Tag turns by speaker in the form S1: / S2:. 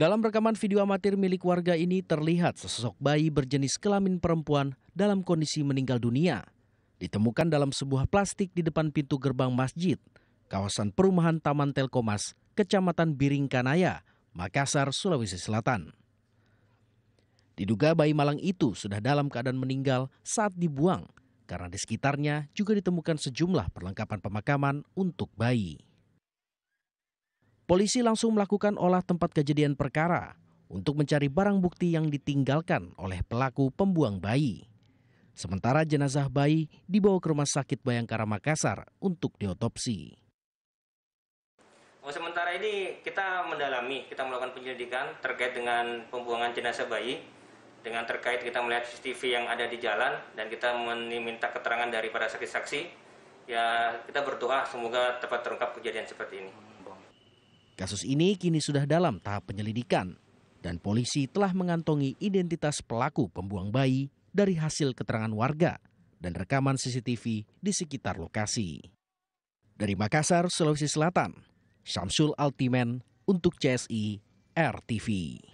S1: Dalam rekaman video amatir milik warga ini terlihat sesosok bayi berjenis kelamin perempuan dalam kondisi meninggal dunia. Ditemukan dalam sebuah plastik di depan pintu gerbang masjid, kawasan perumahan Taman Telkomas, Kecamatan Biringkanaya, Makassar, Sulawesi Selatan. Diduga bayi malang itu sudah dalam keadaan meninggal saat dibuang karena di sekitarnya juga ditemukan sejumlah perlengkapan pemakaman untuk bayi. Polisi langsung melakukan olah tempat kejadian perkara untuk mencari barang bukti yang ditinggalkan oleh pelaku pembuang bayi. Sementara jenazah bayi dibawa ke Rumah Sakit Bayangkara Makassar untuk diotopsi.
S2: Oh, sementara ini kita mendalami, kita melakukan penyelidikan terkait dengan pembuangan jenazah bayi dengan terkait kita melihat CCTV yang ada di jalan dan kita meminta keterangan dari para saksi-saksi ya kita berdoa semoga tepat terungkap kejadian seperti ini.
S1: Kasus ini kini sudah dalam tahap penyelidikan dan polisi telah mengantongi identitas pelaku pembuang bayi dari hasil keterangan warga dan rekaman CCTV di sekitar lokasi. Dari Makassar, Sulawesi Selatan, Samsul Altimen untuk CSI RTV.